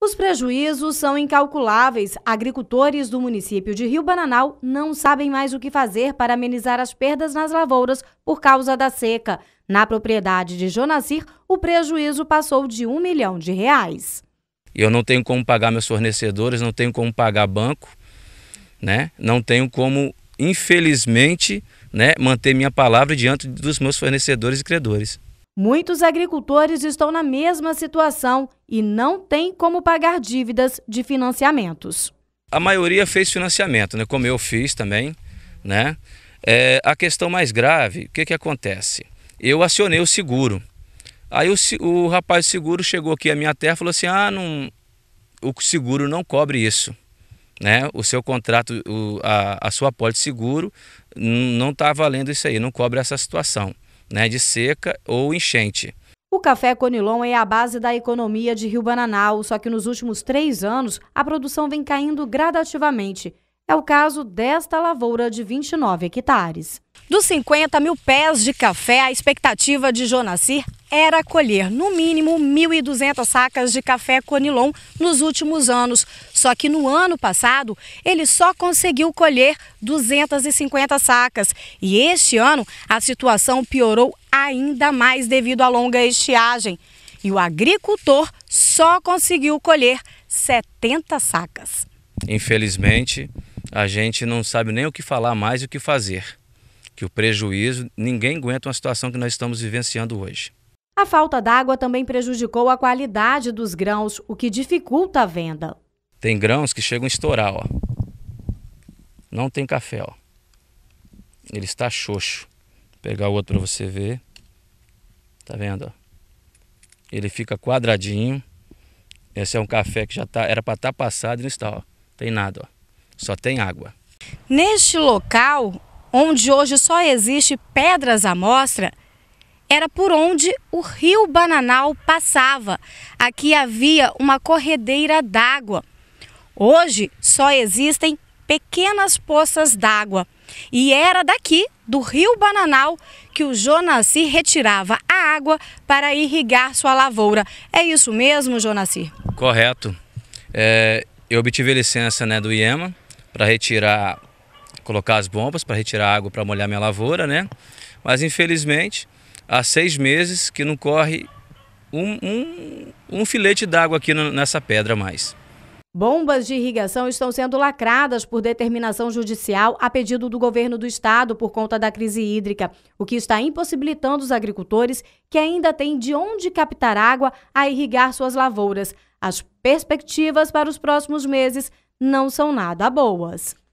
Os prejuízos são incalculáveis. Agricultores do município de Rio Bananal não sabem mais o que fazer para amenizar as perdas nas lavouras por causa da seca. Na propriedade de Jonasir, o prejuízo passou de um milhão de reais. Eu não tenho como pagar meus fornecedores, não tenho como pagar banco, né? Não tenho como, infelizmente, né, manter minha palavra diante dos meus fornecedores e credores. Muitos agricultores estão na mesma situação e não têm como pagar dívidas de financiamentos. A maioria fez financiamento, né? como eu fiz também. Né? É, a questão mais grave, o que, que acontece? Eu acionei o seguro. Aí o, o rapaz do seguro chegou aqui à minha terra e falou assim: ah, não, o seguro não cobre isso. Né? O seu contrato, o, a, a sua apólice de seguro não está valendo isso aí, não cobre essa situação né, de seca ou enchente. O café Conilon é a base da economia de Rio Bananal, só que nos últimos três anos a produção vem caindo gradativamente. É o caso desta lavoura de 29 hectares. Dos 50 mil pés de café, a expectativa de Jonasir era colher no mínimo 1.200 sacas de café Conilon nos últimos anos. Só que no ano passado, ele só conseguiu colher 250 sacas. E este ano, a situação piorou ainda mais devido à longa estiagem. E o agricultor só conseguiu colher 70 sacas. Infelizmente, a gente não sabe nem o que falar mais e o que fazer. Que o prejuízo, ninguém aguenta uma situação que nós estamos vivenciando hoje. A falta d'água também prejudicou a qualidade dos grãos, o que dificulta a venda. Tem grãos que chegam a estourar, ó. Não tem café, ó. Ele está xoxo. Vou pegar o outro para você ver. Tá vendo, ó? Ele fica quadradinho. Esse é um café que já tá, era para estar tá passado e não está, ó. Tem nada, ó só tem água. Neste local, onde hoje só existe pedras à mostra, era por onde o rio Bananal passava. Aqui havia uma corredeira d'água. Hoje só existem pequenas poças d'água. E era daqui, do rio Bananal, que o Jonasi retirava a água para irrigar sua lavoura. É isso mesmo, Jonasi? Correto. É, eu obtive licença né, do IEMA para retirar, colocar as bombas para retirar água para molhar minha lavoura, né? Mas infelizmente há seis meses que não corre um, um, um filete d'água aqui no, nessa pedra mais. Bombas de irrigação estão sendo lacradas por determinação judicial a pedido do governo do estado por conta da crise hídrica, o que está impossibilitando os agricultores que ainda têm de onde captar água a irrigar suas lavouras. As perspectivas para os próximos meses não são nada boas.